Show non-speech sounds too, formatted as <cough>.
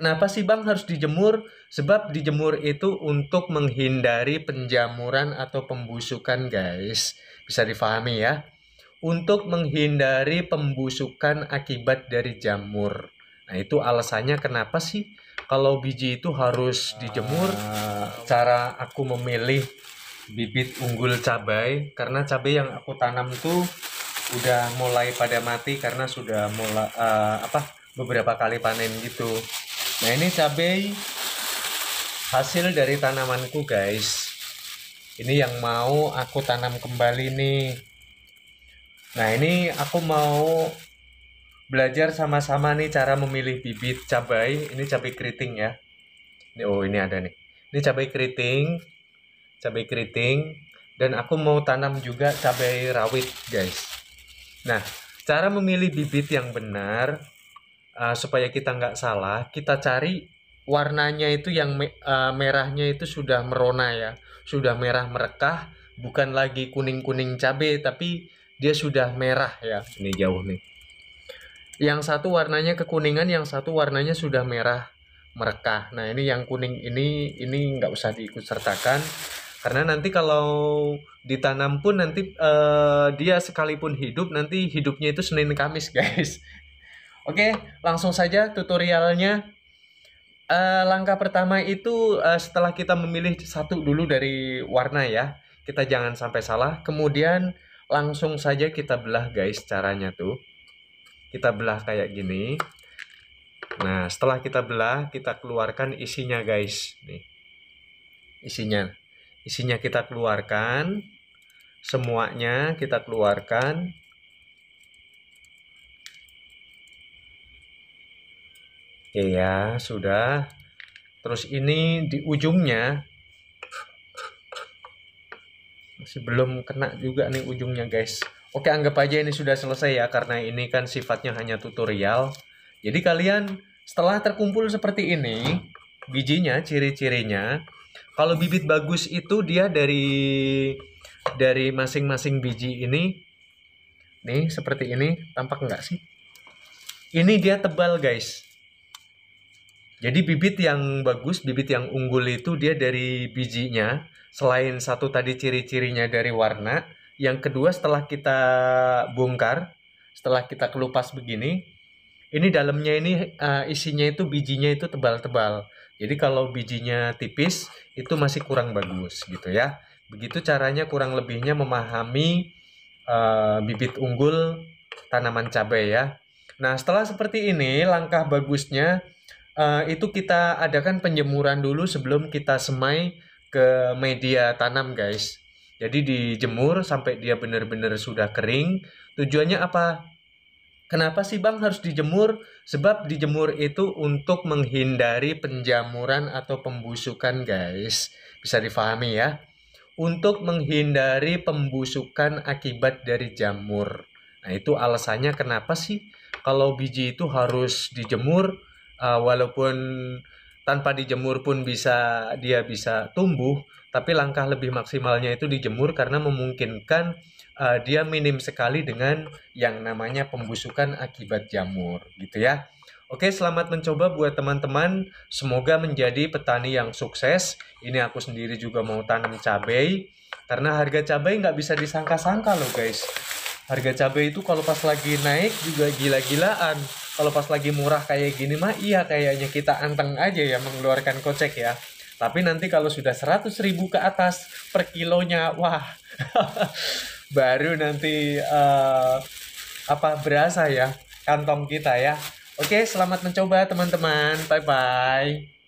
Kenapa sih Bang harus dijemur? Sebab dijemur itu untuk menghindari penjamuran atau pembusukan, guys. Bisa difahami ya. Untuk menghindari pembusukan akibat dari jamur. Nah, itu alasannya kenapa sih kalau biji itu harus dijemur? Cara aku memilih bibit unggul cabai karena cabai yang aku tanam tuh udah mulai pada mati karena sudah mulai uh, apa beberapa kali panen gitu. Nah ini cabai hasil dari tanamanku guys. Ini yang mau aku tanam kembali nih. Nah ini aku mau belajar sama-sama nih cara memilih bibit cabai. Ini cabai keriting ya. Ini oh ini ada nih. Ini cabai keriting, cabai keriting, dan aku mau tanam juga cabai rawit guys. Nah cara memilih bibit yang benar uh, supaya kita nggak salah kita cari warnanya itu yang me uh, merahnya itu sudah merona ya sudah merah merekah bukan lagi kuning kuning cabe tapi dia sudah merah ya ini jauh nih yang satu warnanya kekuningan yang satu warnanya sudah merah merekah nah ini yang kuning ini ini nggak usah diikut sertakan karena nanti kalau ditanam pun nanti uh, dia sekalipun hidup nanti hidupnya itu Senin Kamis <laughs> guys Oke, langsung saja tutorialnya. Uh, langkah pertama itu uh, setelah kita memilih satu dulu dari warna ya. Kita jangan sampai salah. Kemudian langsung saja kita belah guys caranya tuh. Kita belah kayak gini. Nah, setelah kita belah, kita keluarkan isinya guys. Nih. Isinya. Isinya kita keluarkan. Semuanya kita keluarkan. oke ya sudah terus ini di ujungnya masih belum kena juga nih ujungnya guys oke anggap aja ini sudah selesai ya karena ini kan sifatnya hanya tutorial jadi kalian setelah terkumpul seperti ini bijinya ciri-cirinya kalau bibit bagus itu dia dari dari masing-masing biji ini nih seperti ini tampak nggak sih ini dia tebal guys jadi bibit yang bagus, bibit yang unggul itu dia dari bijinya. Selain satu tadi ciri-cirinya dari warna, yang kedua setelah kita bongkar, setelah kita kelupas begini, ini dalamnya ini uh, isinya itu bijinya itu tebal-tebal. Jadi kalau bijinya tipis itu masih kurang bagus gitu ya. Begitu caranya kurang lebihnya memahami uh, bibit unggul tanaman cabai ya. Nah, setelah seperti ini langkah bagusnya Eh, itu kita adakan penjemuran dulu sebelum kita semai ke media tanam guys. Jadi dijemur sampai dia benar-benar sudah kering. Tujuannya apa? Kenapa sih Bang harus dijemur? Sebab dijemur itu untuk menghindari penjamuran atau pembusukan, guys. Bisa difahami ya. Untuk menghindari pembusukan akibat dari jamur. Nah, itu alasannya kenapa sih kalau biji itu harus dijemur? uh, walaupun tanpa dijemur pun bisa dia bisa tumbuh tapi langkah lebih maksimalnya itu dijemur karena memungkinkan uh, dia minim sekali dengan yang namanya pembusukan akibat jamur gitu ya. Oke, selamat mencoba buat teman-teman. Semoga menjadi petani yang sukses. Ini aku sendiri juga mau tanam cabai. Karena harga cabai nggak bisa disangka-sangka loh guys. Harga cabai itu kalau pas lagi naik juga gila-gilaan kalau pas lagi murah kayak gini mah iya kayaknya kita anteng aja ya mengeluarkan kocek ya tapi nanti kalau sudah 100 ribu ke atas per kilonya, wah, <laughs> baru nanti uh, apa berasa ya kantong kita ya. Oke, selamat mencoba teman-teman. Bye-bye.